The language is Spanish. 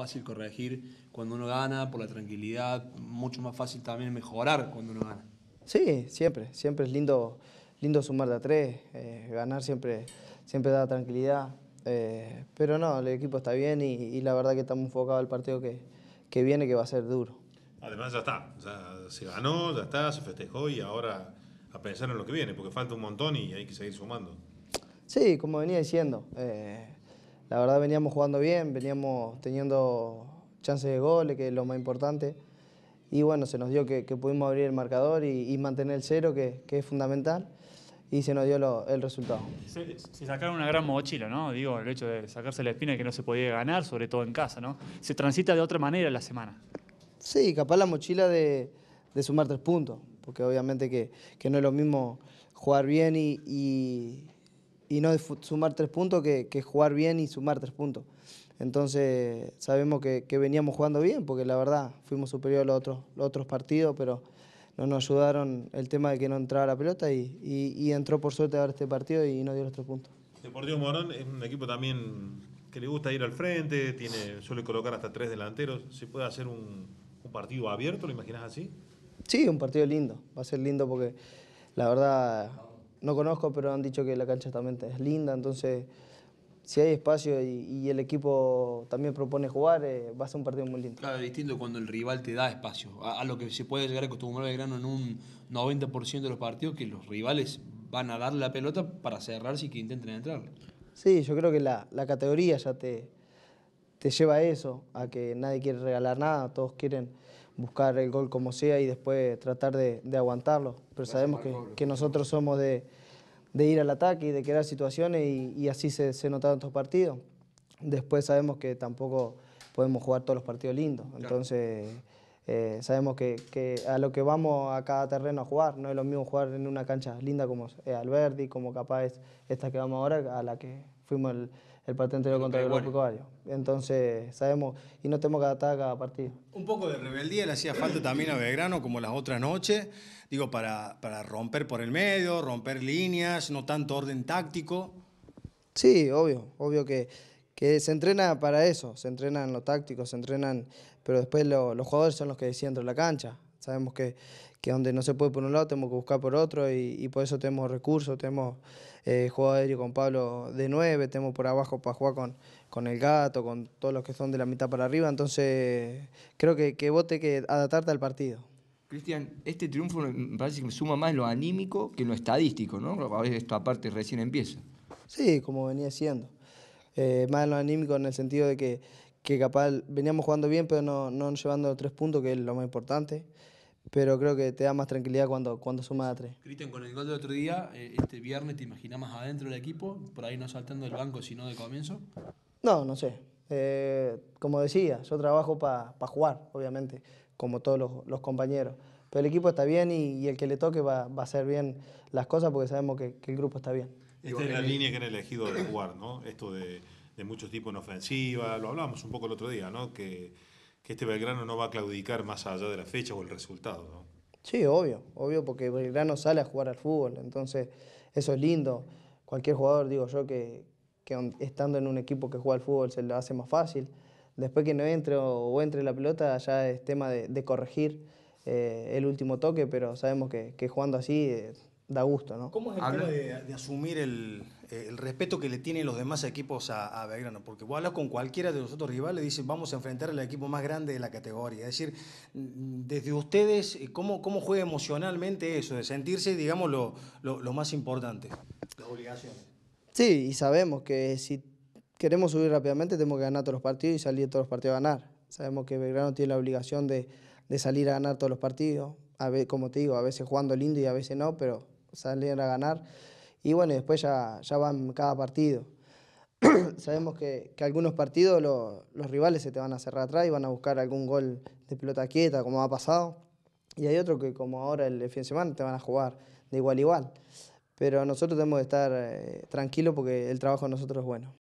fácil corregir cuando uno gana, por la tranquilidad, mucho más fácil también mejorar cuando uno gana. Sí, siempre, siempre es lindo, lindo sumar de a tres, eh, ganar siempre, siempre da tranquilidad, eh, pero no, el equipo está bien y, la verdad que estamos enfocados al partido que, que, viene, que va a ser duro. Además ya está, se ganó, ya está, se festejó y ahora a pensar en lo que viene, porque falta un montón y hay que seguir sumando. Sí, como venía diciendo, eh, la verdad veníamos jugando bien, veníamos teniendo chances de goles, que es lo más importante. Y bueno, se nos dio que, pudimos abrir el marcador y, mantener el cero, que, es fundamental, y se nos dio el resultado. Se, sacaron una gran mochila, ¿no? Digo, el hecho de sacarse la espina que no se podía ganar, sobre todo en casa, ¿no? Se transita de otra manera la semana. Sí, capaz la mochila de, sumar tres puntos, porque obviamente que, no es lo mismo jugar bien y y no sumar tres puntos que, jugar bien y sumar tres puntos. Entonces sabemos que, veníamos jugando bien, porque la verdad fuimos superiores a los otros, partidos, pero no nos ayudaron el tema de que no entraba la pelota y, entró por suerte a este partido y no dio los tres puntos. Deportivo Morón es un equipo también que le gusta ir al frente, tiene, suele colocar hasta tres delanteros. ¿Se puede hacer un, un partido abierto, lo imaginas así? Sí, un partido lindo. Va a ser lindo porque la verdad no conozco, pero han dicho que la cancha también es linda, entonces si hay espacio y, el equipo también propone jugar, eh, va a ser un partido muy lindo. Claro, es distinto cuando el rival te da espacio, a, lo que se puede llegar a acostumbrar el grano en un 90% de los partidos, que los rivales van a dar la pelota para cerrarse y que intenten entrar. Sí, yo creo que la, la categoría ya te, te lleva a eso, a que nadie quiere regalar nada, todos quieren buscar el gol como sea y después tratar de, aguantarlo. Pero sabemos que, nosotros somos de, ir al ataque y de crear situaciones y, así se, se notaron estos partidos. Después sabemos que tampoco podemos jugar todos los partidos lindos, entonces eh, sabemos que, a lo que vamos a cada terreno a jugar, no es lo mismo jugar en una cancha linda como eh, Alberti, como capaz esta que vamos ahora, a la que fuimos el, el partido entero contra el grupo Entonces, sabemos, y no tenemos que adaptar a cada partido. Un poco de rebeldía le hacía falta también a Belgrano, como las otras noches, digo, para, para romper por el medio, romper líneas, no tanto orden táctico. Sí, obvio, obvio que, que se entrena para eso, se entrenan los tácticos, se entrenan, pero después los jugadores son los que deciden entre la cancha. Sabemos que, donde no se puede por un lado tenemos que buscar por otro y, por eso tenemos recursos, tenemos eh, jugadores juego aéreo con Pablo de nueve, tenemos por abajo para jugar con, con el gato, con todos los que son de la mitad para arriba, entonces creo que, que vos tenés que adaptarte al partido. Cristian, este triunfo me parece que me suma más lo anímico que lo estadístico, ¿no? A veces recién empieza. Sí, como venía siendo. Eh, más en lo anímico en el sentido de que, capaz veníamos jugando bien, pero no, no llevando tres puntos, que es lo más importante pero creo que te da más tranquilidad cuando, cuando sumas a tres. Cristian, con el gol del otro día, eh, este viernes, ¿te imaginas más adentro del equipo? Por ahí no saltando del banco, sino de comienzo. No, no sé. Eh, como decía, yo trabajo para jugar, obviamente, como todos los, los, compañeros. Pero el equipo está bien y, y el que le toque va, va, a hacer bien las cosas porque sabemos que, que el grupo está bien. Esta es la línea que han elegido de jugar, ¿no? Esto de, de muchos tipos en ofensiva, lo hablábamos un poco el otro día, ¿no? Que que este Belgrano no va a claudicar más allá de la fecha o el resultado. Sí, obvio, obvio, porque Belgrano sale a jugar al fútbol, entonces eso es lindo. Cualquier jugador, digo yo, que, estando en un equipo que juega al fútbol se lo hace más fácil. Después que no entre o, entre la pelota, ya es tema de, corregir eh, el último toque, pero sabemos que, jugando así eh, da gusto, ¿no? ¿Cómo es el de, asumir eh, el, respeto que le tienen los demás equipos a, Belgrano? Porque vos hablas con cualquiera de los otros rivales y dicen, vamos a enfrentar al equipo más grande de la categoría. Es decir, mm, desde ustedes, eh, ¿cómo, cómo juega emocionalmente eso? De sentirse, digamos, lo, más importante. Las obligaciones. Sí, y sabemos que si queremos subir rápidamente tenemos que ganar todos los partidos y salir todos los partidos a ganar. Sabemos que Belgrano tiene la obligación de, salir a ganar todos los partidos. como te digo, a veces jugando lindo y a veces no, pero salieron a ganar. Y bueno, después ya, ya van cada partido. Sabemos que, que, algunos partidos los rivales se te van a cerrar atrás y van a buscar algún gol de pelota quieta, como ha pasado. Y hay otros que, como ahora el fin de semana, te van a jugar de igual a igual. Pero nosotros tenemos que estar tranquilo eh, tranquilos porque el trabajo de nosotros es bueno.